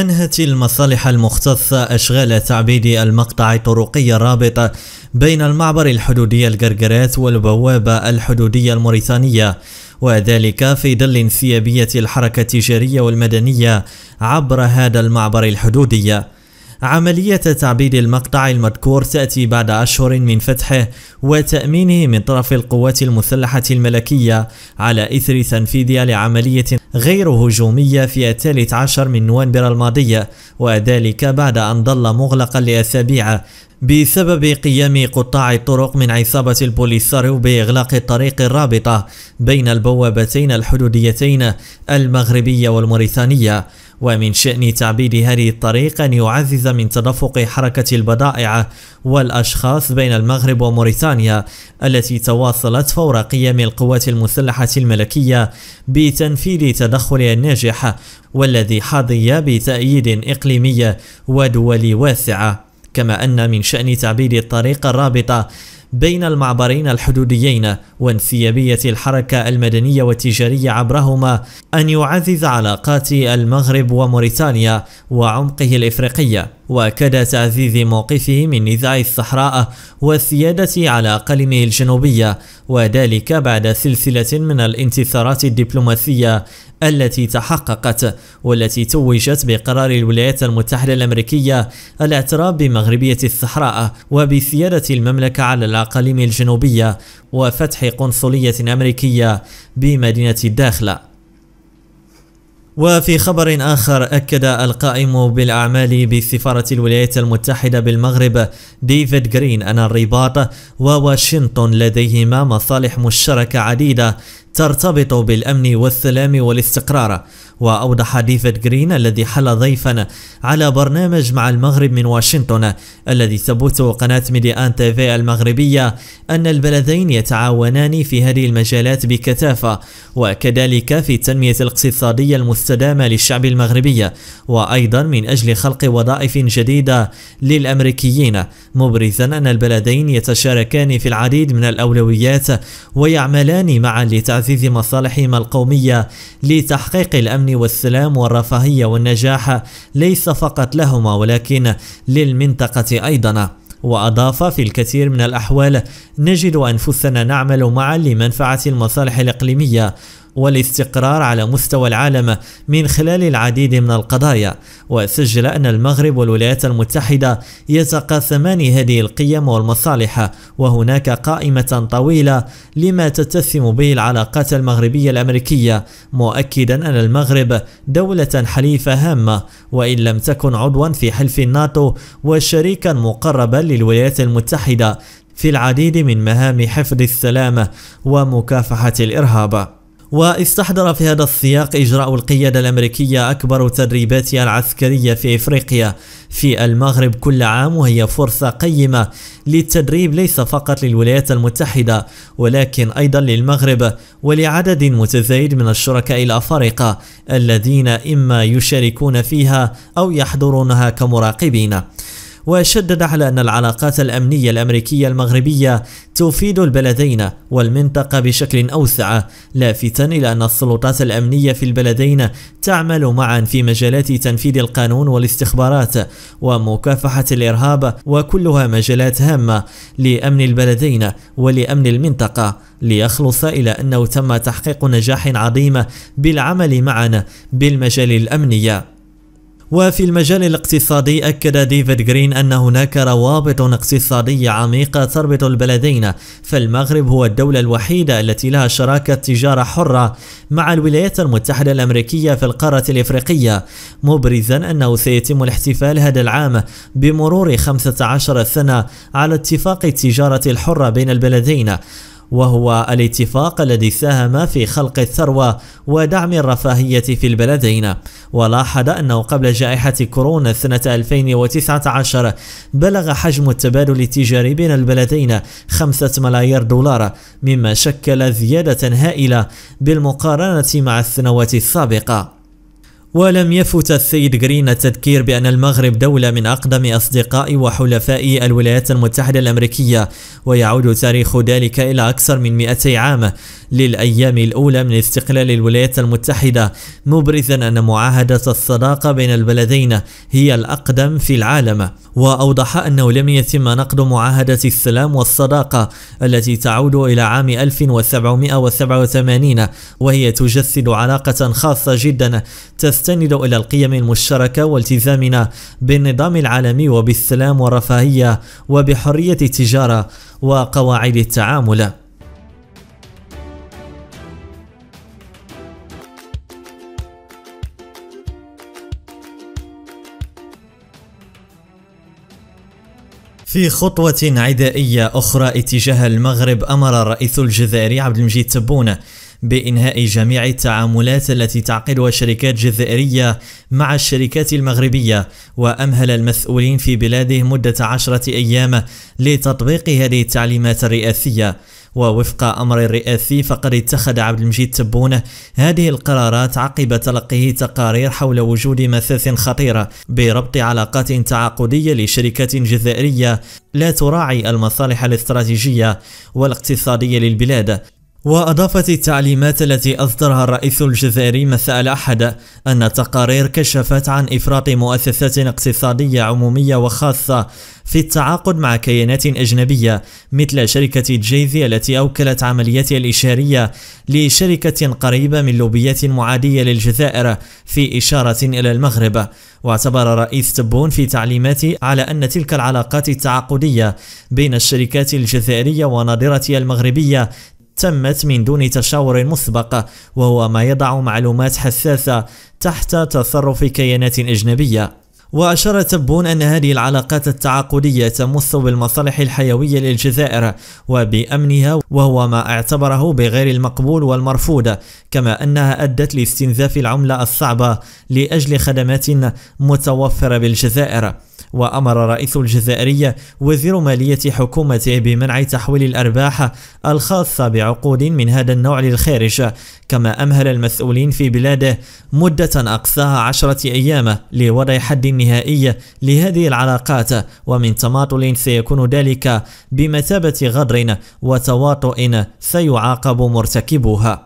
أنهت المصالح المختصة أشغال تعبيد المقطع الطرقي الرابط بين المعبر الحدودي القرقرات والبوابة الحدودية الموريتانية وذلك في ظل انسيابية الحركة التجارية والمدنية عبر هذا المعبر الحدودي عملية تعبيد المقطع المذكور تأتي بعد أشهر من فتحه وتأمينه من طرف القوات المسلحة الملكية على إثر تنفيذها لعملية غير هجومية في الثالث عشر من نوفمبر الماضية وذلك بعد أن ظل مغلقا لأسابيع بسبب قيام قطاع الطرق من عصابة البوليساريو بإغلاق الطريق الرابطة بين البوابتين الحدوديتين المغربية والموريتانية ومن شأن تعبيد هذه الطريق أن يعزز من تدفق حركة البضائع والأشخاص بين المغرب وموريتانيا التي تواصلت فور قيام القوات المسلحة الملكية بتنفيذ تدخل الناجح والذي حظي بتأييد إقليمي ودولي واسعة كما أن من شأن تعبيد الطريق الرابطة بين المعبرين الحدوديين وانسيابية الحركة المدنية والتجارية عبرهما أن يعزز علاقات المغرب وموريتانيا وعمقه الإفريقية وأكد تعزيز موقفه من نزاع الصحراء والسيادة على قلمه الجنوبية وذلك بعد سلسلة من الانتصارات الدبلوماسية التي تحققت والتي توجت بقرار الولايات المتحدة الأمريكية الاعتراف بمغربية الصحراء وبسيادة المملكة على الأقاليم الجنوبية وفتح قنصلية أمريكية بمدينة الداخلة وفي خبر آخر أكد القائم بالأعمال بسفارة الولايات المتحدة بالمغرب ديفيد جرين أن الرباط وواشنطن لديهما مصالح مشتركة عديدة ترتبط بالأمن والسلام والاستقرار وأوضح ديفيد جرين الذي حل ضيفا على برنامج مع المغرب من واشنطن الذي تبثه قناة ميديان تيفي المغربية أن البلدين يتعاونان في هذه المجالات بكثافة وكذلك في التنمية الاقتصادية المستدامة للشعب المغربي وأيضا من أجل خلق وظائف جديدة للأمريكيين مبرزا أن البلدين يتشاركان في العديد من الأولويات ويعملان معا لتعزيز مصالحهما القومية لتحقيق الأمن الأمن والسلام والرفاهية والنجاح ليس فقط لهما ولكن للمنطقة أيضا وأضاف في الكثير من الأحوال نجد أنفسنا نعمل معا لمنفعة المصالح الإقليمية والاستقرار على مستوى العالم من خلال العديد من القضايا وسجل أن المغرب والولايات المتحدة يتقاسمان هذه القيم والمصالح وهناك قائمة طويلة لما تتسم به العلاقات المغربية الأمريكية مؤكدا أن المغرب دولة حليفة هامة وإن لم تكن عضوا في حلف الناتو وشريكا مقربا للولايات المتحدة في العديد من مهام حفظ السلام ومكافحة الإرهاب واستحضر في هذا السياق إجراء القيادة الأمريكية أكبر تدريباتها العسكرية في إفريقيا في المغرب كل عام وهي فرصة قيمة للتدريب ليس فقط للولايات المتحدة ولكن أيضا للمغرب ولعدد متزايد من الشركاء الأفارقة الذين إما يشاركون فيها أو يحضرونها كمراقبين وشدد على أن العلاقات الأمنية الأمريكية المغربية تفيد البلدين والمنطقة بشكل أوسع لافتا إلى أن السلطات الأمنية في البلدين تعمل معا في مجالات تنفيذ القانون والاستخبارات ومكافحة الإرهاب وكلها مجالات هامة لأمن البلدين ولأمن المنطقة ليخلص إلى أنه تم تحقيق نجاح عظيم بالعمل معا بالمجال الأمني وفي المجال الاقتصادي أكد ديفيد جرين أن هناك روابط اقتصادية عميقة تربط البلدين فالمغرب هو الدولة الوحيدة التي لها شراكة تجارة حرة مع الولايات المتحدة الأمريكية في القارة الإفريقية مبرزا أنه سيتم الاحتفال هذا العام بمرور 15 سنة على اتفاق التجارة الحرة بين البلدين وهو الاتفاق الذي ساهم في خلق الثروة ودعم الرفاهية في البلدين ولاحظ أنه قبل جائحة كورونا سنة 2019 بلغ حجم التبادل التجاري بين البلدين 5 ملايير دولار مما شكل زيادة هائلة بالمقارنة مع السنوات السابقة ولم يفت السيد جرين التذكير بأن المغرب دولة من أقدم أصدقاء وحلفاء الولايات المتحدة الأمريكية ويعود تاريخ ذلك إلى أكثر من 200 عام للأيام الأولى من استقلال الولايات المتحدة مبرزا أن معاهدة الصداقة بين البلدين هي الأقدم في العالم وأوضح أنه لم يتم نقد معاهدة السلام والصداقة التي تعود إلى عام 1787 وهي تجسد علاقة خاصة جدا تست نستند إلى القيم المشتركة والتزامنا بالنظام العالمي وبالسلام والرفاهية وبحرية التجارة وقواعد التعامل في خطوة عدائية أخرى اتجاه المغرب أمر الرئيس الجزائري عبد المجيد تبون بإنهاء جميع التعاملات التي تعقدها الشركات الجزائرية مع الشركات المغربية وأمهل المسؤولين في بلاده مدة عشرة أيام لتطبيق هذه التعليمات الرئاسية ووفق أمر رئاسي فقد اتخذ عبد المجيد تبون هذه القرارات عقب تلقيه تقارير حول وجود مساس خطيرة بربط علاقات تعاقدية لشركات جزائرية لا تراعي المصالح الاستراتيجية والاقتصادية للبلاد وأضافت التعليمات التي أصدرها الرئيس الجزائري مساء الأحد أن تقارير كشفت عن إفراط مؤسسات اقتصادية عمومية وخاصة في التعاقد مع كيانات أجنبية مثل شركة جيزي التي أوكلت عملياتها الإشارية لشركة قريبة من لوبيات معادية للجزائر في إشارة إلى المغرب واعتبر رئيس تبون في تعليماته على أن تلك العلاقات التعاقدية بين الشركات الجزائرية وناظرتها المغربية تمت من دون تشاور مسبق وهو ما يضع معلومات حساسة تحت تصرف كيانات أجنبية وأشار تبون أن هذه العلاقات التعاقدية تمث بالمصالح الحيوية للجزائر وبأمنها وهو ما اعتبره بغير المقبول والمرفوض كما أنها أدت لاستنزاف العملة الصعبة لأجل خدمات متوفرة بالجزائر وأمر رئيس الجزائرية وزير مالية حكومته بمنع تحويل الأرباح الخاصة بعقود من هذا النوع للخارج كما أمهل المسؤولين في بلاده مدة أقصاها عشرة أيام لوضع حد النهائي لهذه العلاقات ومن تماطل سيكون ذلك بمثابة غدر وتواطؤ سيعاقب مرتكبها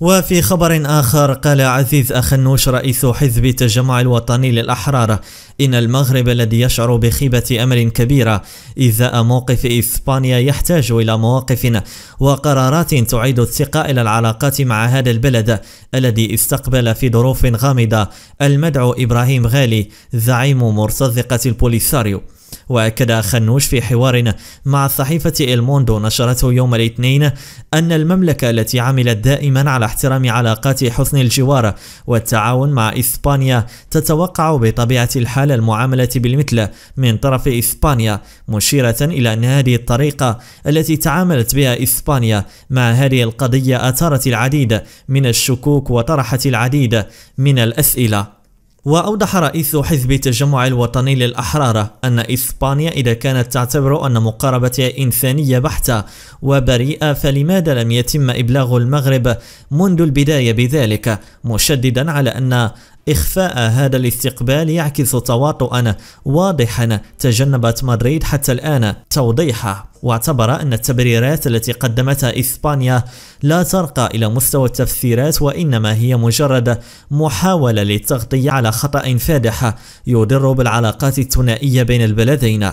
وفي خبر آخر قال عزيز أخنوش رئيس حزب التجمع الوطني للأحرار إن المغرب الذي يشعر بخيبة أمل كبيرة إزاء موقف إسبانيا يحتاج إلى مواقف وقرارات تعيد الثقة إلى العلاقات مع هذا البلد الذي استقبل في ظروف غامضة المدعو إبراهيم غالي زعيم مرتزقة البوليساريو وأكد خنوش في حوار مع صحيفة إلموندو نشرته يوم الاثنين أن المملكة التي عملت دائما على احترام علاقات حسن الجوار والتعاون مع إسبانيا تتوقع بطبيعة الحال المعاملة بالمثل من طرف إسبانيا مشيرة إلى أن هذه الطريقة التي تعاملت بها إسبانيا مع هذه القضية أثارت العديد من الشكوك وطرحت العديد من الأسئلة وأوضح رئيس حزب التجمع الوطني للأحرار أن إسبانيا إذا كانت تعتبر أن مقاربتها إنسانية بحتة وبريئة فلماذا لم يتم إبلاغ المغرب منذ البداية بذلك مشددا على أن إخفاء هذا الاستقبال يعكس تواطؤا واضحا تجنبت مدريد حتى الآن توضيحه واعتبر أن التبريرات التي قدمتها إسبانيا لا ترقى إلى مستوى التفسيرات وإنما هي مجرد محاولة للتغطية على خطأ فادح يضر بالعلاقات الثنائية بين البلدين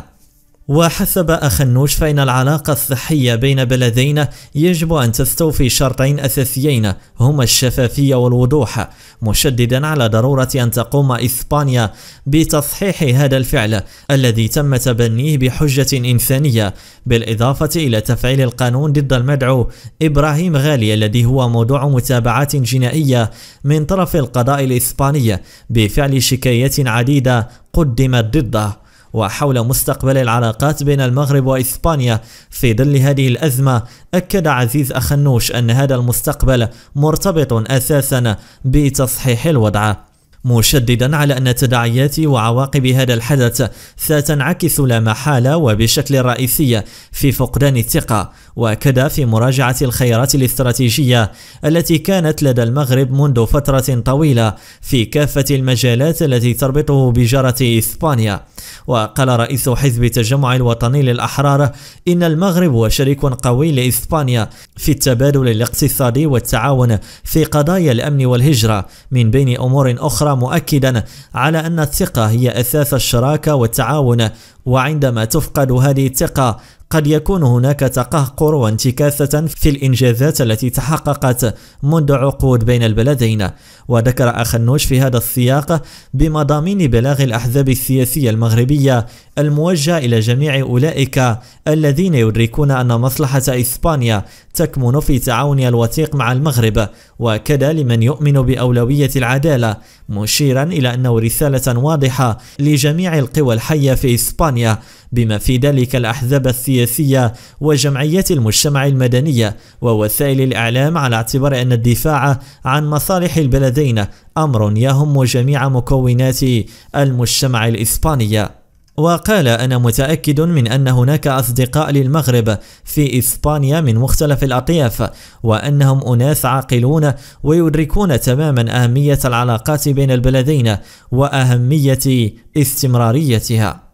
وحسب أخنوش فإن العلاقة الصحية بين بلدين يجب أن تستوفي شرطين أساسيين هما الشفافية والوضوح مشددا على ضرورة أن تقوم إسبانيا بتصحيح هذا الفعل الذي تم تبنيه بحجة إنسانية بالإضافة إلى تفعيل القانون ضد المدعو إبراهيم غالي الذي هو موضوع متابعات جنائية من طرف القضاء الإسباني بفعل شكايات عديدة قدمت ضده وحول مستقبل العلاقات بين المغرب وإسبانيا في ظل هذه الأزمة أكد عزيز أخنوش أن هذا المستقبل مرتبط أساسا بتصحيح الوضع مشددا على أن تداعيات وعواقب هذا الحدث ستنعكس لا محالة وبشكل رئيسي في فقدان الثقة وأكد في مراجعة الخيارات الاستراتيجية التي كانت لدى المغرب منذ فترة طويلة في كافة المجالات التي تربطه بجارة إسبانيا وقال رئيس حزب التجمع الوطني للأحرار إن المغرب هو شريك قوي لإسبانيا في التبادل الاقتصادي والتعاون في قضايا الأمن والهجرة من بين أمور أخرى مؤكدا على أن الثقة هي أساس الشراكة والتعاون وعندما تفقد هذه الثقة قد يكون هناك تقهقر وانتكاسة في الإنجازات التي تحققت منذ عقود بين البلدين وذكر أخنوش في هذا السياق بمضامين بلاغ الأحزاب السياسية المغربية الموجه إلى جميع أولئك الذين يدركون أن مصلحة إسبانيا تكمن في تعاونها الوثيق مع المغرب وكذا لمن يؤمن بأولوية العدالة مشيرا إلى أنه رسالة واضحة لجميع القوى الحية في إسبانيا بما في ذلك الأحزاب السياسية وجمعيات المجتمع المدني ووسائل الإعلام على اعتبار أن الدفاع عن مصالح البلدين أمر يهم جميع مكونات المجتمع الإسباني وقال أنا متأكد من أن هناك أصدقاء للمغرب في إسبانيا من مختلف الأطياف وأنهم أناس عاقلون ويدركون تماما أهمية العلاقات بين البلدين وأهمية استمراريتها